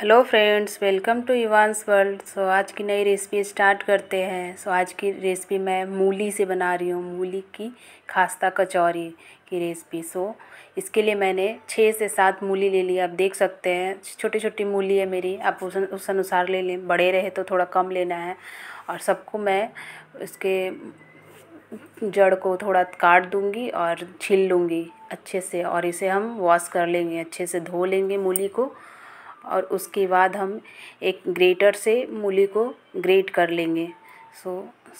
hello friends welcome to Evans world so आज की नई रेसिपी स्टार्ट करते हैं सो so, आज की रेसिपी मैं मूली से बना रही हूँ मूली की खास्ता कचौरी की रेसिपी सो so, इसके लिए मैंने छः से सात मूली ले ली आप देख सकते हैं छोटी छोटी मूली है मेरी आप उस उस अनुसार ले लें बड़े रहे तो थोड़ा कम लेना है और सबको मैं इसके जड़ को थोड़ा काट दूँगी और छील लूँगी अच्छे से और इसे हम वॉश कर लेंगे अच्छे से धो लेंगे मूली को और उसके बाद हम एक ग्रेटर से मूली को ग्रेट कर लेंगे सो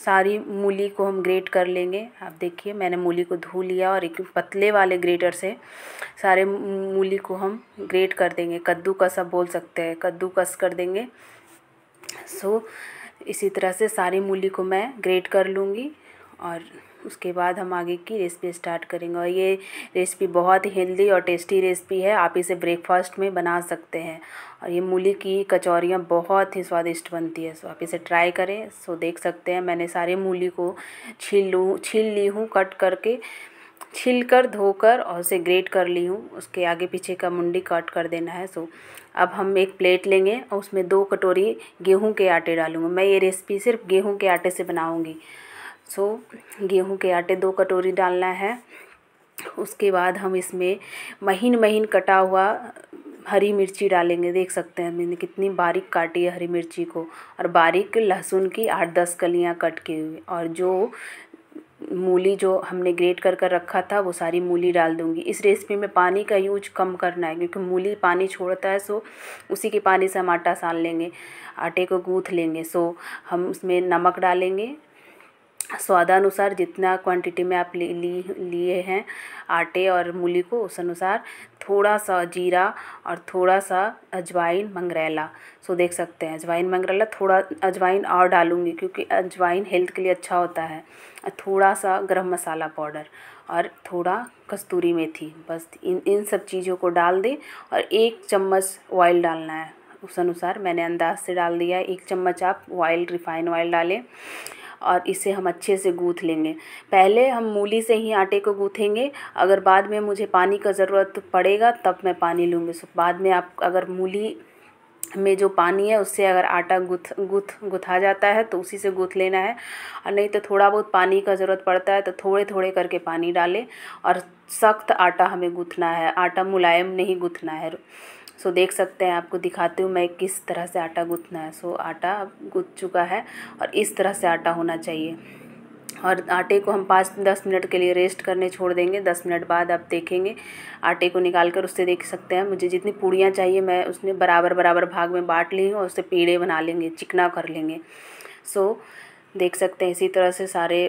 सारी मूली को हम ग्रेट कर लेंगे आप देखिए मैंने मूली को धो लिया और एक पतले वाले ग्रेटर से सारे मूली को हम ग्रेट कर देंगे कद्दू आप बोल सकते हैं कद्दू कस कर देंगे सो इसी तरह से सारी मूली को मैं ग्रेट कर लूँगी और उसके बाद हम आगे की रेसिपी स्टार्ट करेंगे और ये रेसिपी बहुत ही हेल्दी और टेस्टी रेसिपी है आप इसे ब्रेकफास्ट में बना सकते हैं और ये मूली की कचौरियाँ बहुत ही स्वादिष्ट बनती है सो आप इसे ट्राई करें सो देख सकते हैं मैंने सारे मूली को छील लूँ छील ली हूँ कट करके छील कर धोकर और उसे ग्रेट कर ली हूँ उसके आगे पीछे का मुंडी कट कर देना है सो अब हम एक प्लेट लेंगे और उसमें दो कटोरी गेहूं के आटे डालूंगा मैं ये रेसिपी सिर्फ गेहूं के आटे से बनाऊंगी सो गेहूँ के आटे दो कटोरी डालना है उसके बाद हम इसमें महीन महीन कटा हुआ हरी मिर्ची डालेंगे देख सकते हैं मैंने कितनी बारीक काटी है हरी मिर्ची को और बारीक लहसुन की आठ दस कलियां कट के हुए और जो मूली जो हमने ग्रेट कर कर रखा था वो सारी मूली डाल दूंगी इस रेसिपी में पानी का यूज कम करना है क्योंकि मूली पानी छोड़ता है सो उसी के पानी से हम आटा सान लेंगे आटे को गूँथ लेंगे सो हम उसमें नमक डालेंगे स्वादानुसार जितना क्वांटिटी में आप ले ली लिए हैं आटे और मूली को उस अनुसार थोड़ा सा जीरा और थोड़ा सा अजवाइन मंगरेला सो देख सकते हैं अजवाइन मंगरेला थोड़ा अजवाइन और डालूँगी क्योंकि अजवाइन हेल्थ के लिए अच्छा होता है थोड़ा सा गरम मसाला पाउडर और थोड़ा कस्तूरी मेथी बस इन इन सब चीज़ों को डाल दें और एक चम्मच ऑयल डालना है उस अनुसार मैंने अंदाज से डाल दिया एक चम्मच आप ऑयल रिफाइन ऑयल डालें और इसे हम अच्छे से गूँथ लेंगे पहले हम मूली से ही आटे को गूँथेंगे अगर बाद में मुझे पानी का ज़रूरत पड़ेगा तब मैं पानी लूँगी सो बाद में आप अगर मूली में जो पानी है उससे अगर आटा गुथ गुथ गुथा जाता है तो उसी से गुथ लेना है और नहीं तो थोड़ा बहुत पानी का ज़रूरत पड़ता है तो थोड़े थोड़े करके पानी डालें और सख्त आटा हमें गूँथना है आटा मुलायम नहीं गुथना है सो देख सकते हैं आपको दिखाती हूँ मैं किस तरह से आटा गूँथना है सो आटा गूँथ चुका है और इस तरह से आटा होना चाहिए और आटे को हम पाँच दस मिनट के लिए रेस्ट करने छोड़ देंगे दस मिनट बाद आप देखेंगे आटे को निकाल कर उससे देख सकते हैं मुझे जितनी पूड़ियाँ चाहिए मैं उसने बराबर बराबर भाग में बांट ली और उससे पीड़े बना लेंगे चिकना कर लेंगे सो देख सकते हैं इसी तरह से सारे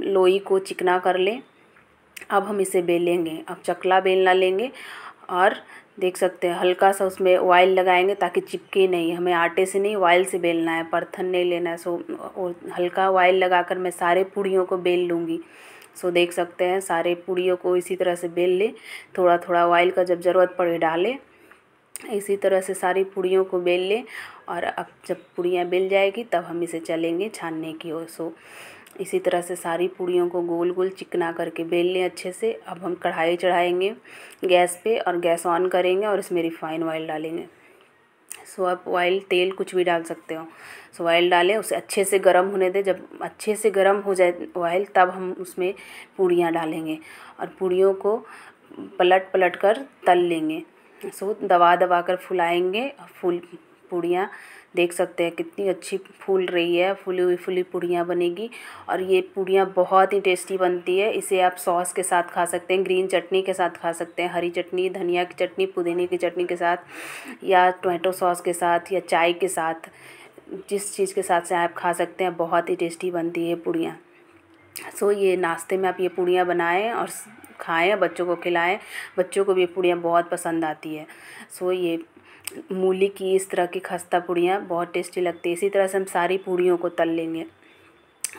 लोई को चिकना कर लें अब हम इसे बेलेंगे अब चकला बेलना लेंगे और देख सकते हैं हल्का सा उसमें ऑयल लगाएंगे ताकि चिपके नहीं हमें आटे से नहीं ऑयल से बेलना है परथन नहीं लेना है सो और हल्का ऑयल लगाकर मैं सारे पूड़ियों को बेल लूँगी सो देख सकते हैं सारे पूड़ियों को इसी तरह से बेल ले थोड़ा थोड़ा ऑयल का जब ज़रूरत पड़े डाले इसी तरह से सारी पूड़ियों को बेल ले और अब जब पूड़ियाँ बेल जाएगी तब हम इसे चलेंगे छानने की ओर सो इसी तरह से सारी पूड़ियों को गोल गोल चिकना करके बेल लें अच्छे से अब हम कढ़ाई चढ़ाएंगे गैस पे और गैस ऑन करेंगे और इसमें रिफ़ाइन ऑयल डालेंगे सो आप ऑयल तेल कुछ भी डाल सकते हो सो ऑयल डालें उसे अच्छे से गर्म होने दें जब अच्छे से गर्म हो जाए ऑयल तब हम उसमें पूड़ियाँ डालेंगे और पूड़ियों को पलट पलट कर तल लेंगे सो दबा दबा कर फुलाएँगे और फूल पूड़ियाँ देख सकते हैं कितनी अच्छी फूल रही है फूली हुई फूली पूड़ियाँ बनेगी और ये पूड़ियाँ बहुत ही टेस्टी बनती है इसे आप सॉस के साथ खा सकते हैं ग्रीन चटनी के साथ खा सकते हैं हरी चटनी धनिया की चटनी पुदीने की चटनी के साथ या टोमेटो सॉस के साथ या चाय के साथ जिस चीज़ के साथ से आप खा सकते हैं बहुत ही टेस्टी बनती है पूड़ियाँ सो ये नाश्ते में आप ये पूड़ियाँ बनाएँ और खाएँ बच्चों को खिलाएँ बच्चों को भी पूड़ियाँ बहुत पसंद आती है सो ये मूली की इस तरह की खस्ता पूड़ियाँ बहुत टेस्टी लगती है इसी तरह से हम सारी पूड़ियों को तल लेंगे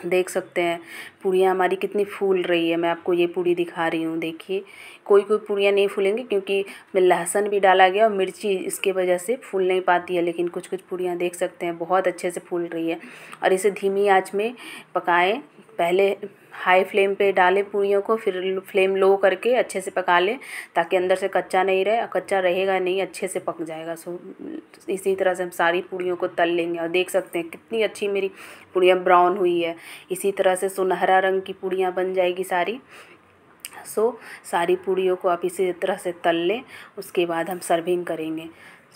देख सकते हैं पूड़ियाँ हमारी कितनी फूल रही है मैं आपको ये पूड़ी दिखा रही हूँ देखिए कोई कोई पूड़ियाँ नहीं फूलेंगी क्योंकि मैं लहसुन भी डाला गया और मिर्ची इसके वजह से फूल नहीं पाती है लेकिन कुछ कुछ पूड़ियाँ देख सकते हैं बहुत अच्छे से फूल रही है और इसे धीमी आँच में पकाएँ पहले हाई फ्लेम पे डालें पूड़ियों को फिर फ्लेम लो करके अच्छे से पका लें ताकि अंदर से कच्चा नहीं रहे कच्चा रहेगा नहीं अच्छे से पक जाएगा सो इसी तरह से हम सारी पूड़ियों को तल लेंगे और देख सकते हैं कितनी अच्छी मेरी पूड़ियाँ ब्राउन हुई है इसी तरह से सुनहरा रंग की पूड़ियाँ बन जाएगी सारी सो सारी पूड़ियों को आप इसी तरह से तल लें उसके बाद हम सर्विंग करेंगे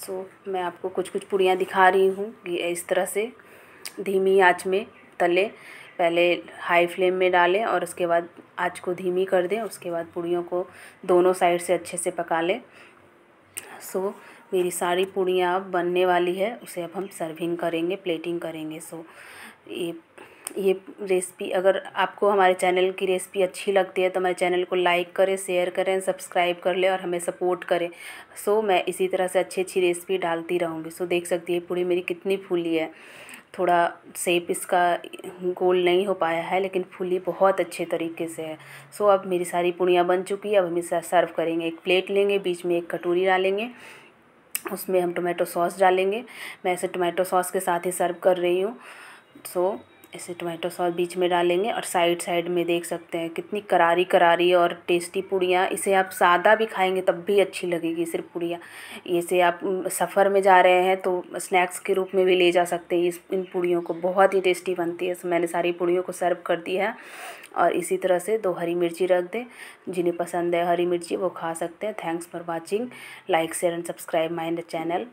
सो मैं आपको कुछ कुछ पूड़ियाँ दिखा रही हूँ कि इस तरह से धीमी आँच में तलें पहले हाई फ्लेम में डालें और उसके बाद आँच को धीमी कर दें उसके बाद पूड़ियों को दोनों साइड से अच्छे से पका लें सो so, मेरी सारी पूड़ियाँ अब बनने वाली है उसे अब हम सर्विंग करेंगे प्लेटिंग करेंगे सो so, ये ये रेसिपी अगर आपको हमारे चैनल की रेसिपी अच्छी लगती है तो हमारे चैनल को लाइक करें शेयर करें सब्सक्राइब कर लें और हमें सपोर्ट करें सो so, मैं इसी तरह से अच्छी अच्छी रेसिपी डालती रहूँगी सो so, देख सकती है पूड़ी मेरी कितनी फूली है थोड़ा सेप इसका गोल नहीं हो पाया है लेकिन फूली बहुत अच्छे तरीके से है सो अब मेरी सारी पूड़ियाँ बन चुकी है अब हम इसे सर्व करेंगे एक प्लेट लेंगे बीच में एक कटोरी डालेंगे उसमें हम टोमेटो सॉस डालेंगे मैं इसे टोमेटो सॉस के साथ ही सर्व कर रही हूँ सो ऐसे टोमेटो सॉस बीच में डालेंगे और साइड साइड में देख सकते हैं कितनी करारी करारी और टेस्टी पूड़ियाँ इसे आप सादा भी खाएंगे तब भी अच्छी लगेगी सिर्फ पूड़ियाँ इसे आप सफ़र में जा रहे हैं तो स्नैक्स के रूप में भी ले जा सकते हैं इस इन पूड़ियों को बहुत ही टेस्टी बनती है मैंने सारी पूड़ियों को सर्व कर दी है और इसी तरह से दो हरी मिर्ची रख दें जिन्हें पसंद है हरी मिर्ची वो खा सकते हैं thanks for watching like share and subscribe mind channel